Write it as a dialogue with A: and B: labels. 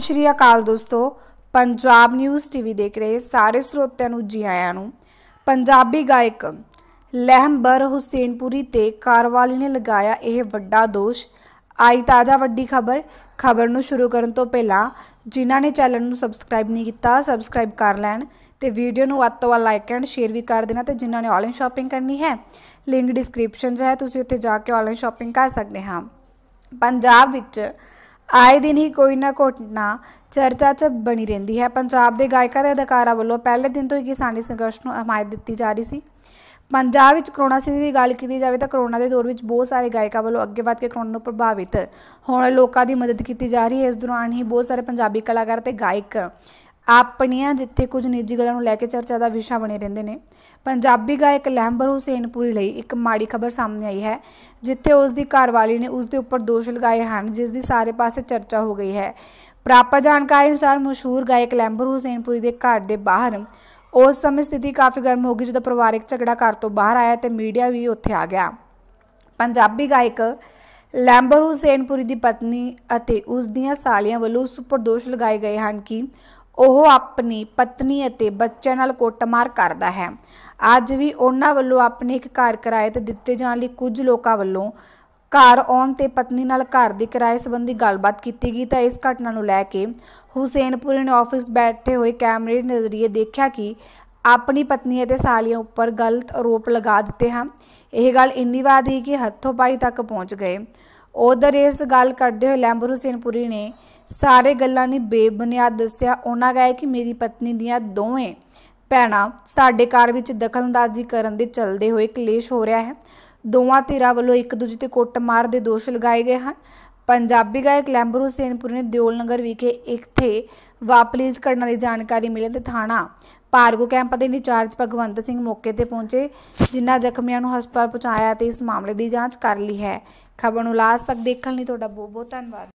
A: ਸਤਿ ਸ਼੍ਰੀ ਅਕਾਲ ਦੋਸਤੋ Punjab news TV ਦੇਖ ਰਹੇ ਸਾਰੇ ਸਰੋਤਿਆਂ ਨੂੰ ਜੀ ਆਇਆਂ ਨੂੰ ਪੰਜਾਬੀ ਗਾਇਕ ਲਹਿਮਬਰ ਹੁਸੈਨਪੁਰੀ ਤੇ ਕਾਰਵਾਲੀ ਨੇ ਲਗਾਇਆ ਇਹ ਵੱਡਾ ਦੋਸ਼ ਆਈ ਤਾਜ਼ਾ ਵੱਡੀ ਖਬਰ ਖਬਰ ਨੂੰ ਸ਼ੁਰੂ ਕਰਨ ਤੋਂ ਪਹਿਲਾਂ ਜਿਨ੍ਹਾਂ ਨੇ ਚੈਨਲ ਨੂੰ ਸਬਸਕ੍ਰਾਈਬ ਨਹੀਂ ਕੀਤਾ ਸਬਸਕ੍ਰਾਈਬ ਕਰ ਲੈਣ ਤੇ ਵੀਡੀਓ ਨੂੰ ਵੱਧ ਤੋਂ ਵੱਧ ਲਾਈਕ ਐਂਡ ਸ਼ੇਅਰ ਵੀ ਕਰ ਦੇਣਾ ਤੇ ਜਿਨ੍ਹਾਂ ਨੇ ਆਨਲਾਈਨ ਸ਼ਾਪਿੰਗ ਕਰਨੀ ਹੈ ਲਿੰਕ ਡਿਸਕ੍ਰਿਪਸ਼ਨ 'ਚ ਹੈ ਤੁਸੀਂ ਉੱਥੇ ਜਾ ਕੇ ਆਨਲਾਈਨ ਸ਼ਾਪਿੰਗ ਕਰ ਸਕਦੇ ਹਾਂ ਪੰਜਾਬ ਵਿੱਚ ਆਏ ਦਿਨ ਹੀ ਕੋਈ ਨਾ ਘਟਨਾ ਚਰਚਾ 'ਚ ਬਣੀ ਰਹਿੰਦੀ ਹੈ ਪੰਜਾਬ ਦੇ ਗਾਇਕਾਂ ਤੇ ਅਦਾਕਾਰਾਂ ਵੱਲੋਂ ਪਹਿਲੇ ਦਿਨ ਤੋਂ ਹੀ ਕਿਸਾਨੀ ਸੰਘਰਸ਼ ਨੂੰ ਹਮਾਇਤ ਦਿੱਤੀ ਜਾ ਰਹੀ ਸੀ ਪੰਜਾਬ ਵਿੱਚ ਕਰੋਨਾ ਸਥਿਤੀ ਦੀ ਗੱਲ ਕੀਤੀ ਜਾਵੇ ਤਾਂ ਕਰੋਨਾ ਦੇ ਦੌਰ ਵਿੱਚ ਬਹੁਤ ਸਾਰੇ ਗਾਇਕਾਂ ਵੱਲੋਂ ਅੱਗੇ ਵਧ ਕੇ ਕਰੋਨਾ ਨੂੰ ਪ੍ਰਭਾਵਿਤ ਹੋਣ ਲੋਕਾਂ ਦੀ ਮਦਦ ਕੀਤੀ ਜਾ ਰਹੀ ਹੈ ਇਸ ਦੌਰਾਨ ਹੀ ਬਹੁਤ ਸਾਰੇ ਪੰਜਾਬੀ ਕਲਾਕਾਰ ਤੇ ਗਾਇਕ ਆਪਣੀਆਂ ਜਿੱਥੇ ਕੁਝ ਨਿੱਜੀ ਗੱਲਾਂ ਨੂੰ ਲੈ ਕੇ ਚਰਚਾ ਦਾ ਵਿਸ਼ਾ ਬਣੇ ਰਹਿੰਦੇ ਨੇ ਪੰਜਾਬੀ ਗਾਇਕ ਲੈਂਬਰ ਹੁਸੈਨਪੁਰੀ ਲਈ ਇੱਕ ਮਾੜੀ ਖਬਰ ਸਾਹਮਣੇ ਆਈ ਹੈ ਜਿੱਥੇ ਉਸ ਦੀ ਘਰਵਾਲੀ ਨੇ ਉਸ ਦੇ ਉੱਪਰ ਦੋਸ਼ ਲਗਾਏ ਹਨ ਜਿਸ ਦੀ ਸਾਰੇ ਪਾਸੇ ਚਰਚਾ ਹੋ ਗਈ ਹੈ ਪ੍ਰਾਪਤ ਜਾਣਕਾਰੀ ਅਨੁਸਾਰ ਮਸ਼ਹੂਰ ਗਾਇਕ ਲੈਂਬਰ ਹੁਸੈਨਪੁਰੀ ਦੇ ਘਰ ਦੇ ਬਾਹਰ ਉਸ ਸਮੇਂ ਸਥਿਤੀ ਕਾਫੀ ਗਰਮ ਹੋ ਗਈ ਜਦੋਂ ਪਰਿਵਾਰਕ ਝਗੜਾ ਘਰ ਤੋਂ ਬਾਹਰ ਆਇਆ ਤੇ ਮੀਡੀਆ ਵੀ ਉੱਥੇ ਆ ਗਿਆ ਪੰਜਾਬੀ ਗਾਇਕ ਲੈਂਬਰ ਹੁਸੈਨਪੁਰੀ ਦੀ ਪਤਨੀ ਅਤੇ ਉਸ ਦੀਆਂ ਸਾਲੀਆਂ ਵੱਲੋਂ ਉਸ ਉੱਪਰ ਦੋਸ਼ ਲਗਾਏ ਗਏ ਹਨ ਕਿ ਉਹ ਆਪਣੀ ਪਤਨੀ ਅਤੇ ਬੱਚਿਆਂ ਨਾਲ ਕੁੱਟਮਾਰ ਕਰਦਾ ਹੈ ਅੱਜ ਵੀ ਉਹਨਾਂ ਵੱਲੋਂ ਆਪਣੇ ਇੱਕ ਘਰ ਕਿਰਾਏ ਤੇ ਦਿੱਤੇ ਜਾਣ ਲਈ ਕੁਝ ਲੋਕਾਂ ਵੱਲੋਂ ਘਰ ਆਉਣ ਤੇ ਪਤਨੀ ਨਾਲ ਘਰ ਦੀ ਕਿਰਾਏ ਸੰਬੰਧੀ ਗੱਲਬਾਤ ਕੀਤੀ ਗਈ ਤਾਂ ਇਸ ਘਟਨਾ ਨੂੰ ਲੈ ਕੇ ਹੁਸੈਨਪੁਰੀ ਨੇ ਆਫਿਸ ਬੈਠੇ ਹੋਏ ਕੈਮਰੇ ਦੇ ਨਜ਼ਰੀਏ ਦੇਖਿਆ ਕਿ ਆਪਣੀ ਪਤਨੀ ਅਤੇ ਸਾਲੀਆਂ ਉੱਪਰ ਗਲਤ ਆਰੋਪ ਲਗਾ ਦਿੱਤੇ ਹਨ ਇਹ ਗੱਲ ਇੰਨੀ ਵਾਰ ਦੀ ਕਿ ਹੱਥੋਂ ਪਾਈ ਤੱਕ ਪਹੁੰਚ ਗਏ ਉਧਰ ਇਸ ਗੱਲ ਕਰਦੇ ਹੋਏ ਲੈਂਬਰ ਹੁਸੈਨ ਪੁਰੀ ਨੇ ਸਾਰੇ ਗੱਲਾਂ ਨੇ ਬੇਬੁਨਿਆਦ ਦੱਸਿਆ ਉਹਨਾਂ ਗਾਇ ਕਿ ਮੇਰੀ ਪਤਨੀ ਦੀਆਂ ਦੋਵੇਂ ਭੈਣਾਂ ਸਾਡੇ ਘਰ ਵਿੱਚ ਦਖਲਅੰਦਾਜ਼ੀ ਕਰਨ ਦੇ ਚੱਲਦੇ ਹੋਏ ਕਲੇਸ਼ ਹੋ ਰਿਹਾ ਹੈ ਦੋਵਾਂ ਧਿਰਾਂ ਵੱਲੋਂ ਇੱਕ ਦੂਜੇ ਤੇ ਕੁੱਟ ਮਾਰ ਦੇ ਦੋਸ਼ ਲਗਾਏ ਗਏ ਹਨ ਪੰਜਾਬੀ ਗਾਇਕ ਲੈਂਬਰ ਹੁਸੈਨਪੁਰ ਨੇ ਦਿਓਲ ਨਗਰ ਵਿਖੇ ਇੱਥੇ ਵਾਪਲੀਜ਼ ਕਰਨ ਦੀ ਜਾਣਕਾਰੀ ਮਿਲੇ ਤੇ ਥਾਣਾ ਪਾਰਗੋ ਕੈਂਪ ਦੇ ਇੰਚਾਰਜ ਭਗਵੰਤ ਸਿੰਘ ਮੌਕੇ ਤੇ ਪਹੁੰਚੇ ਜਿਨ੍ਹਾਂ ਜ਼ਖਮੀਆਂ ਨੂੰ ਹਸਪਤਾਲ ਪਹੁੰਚਾਇਆ ਤੇ ਇਸ ਮਾਮਲੇ ਦੀ ਜਾਂਚ ਕਰ ਲਈ ਹੈ ਖਬਰ ਨੂੰ ਲਾਸਟ ਤੱਕ ਦੇਖਣ ਲਈ ਤੁਹਾਡਾ ਬਹੁਤ ਬਹੁਤ ਧੰਨਵਾਦ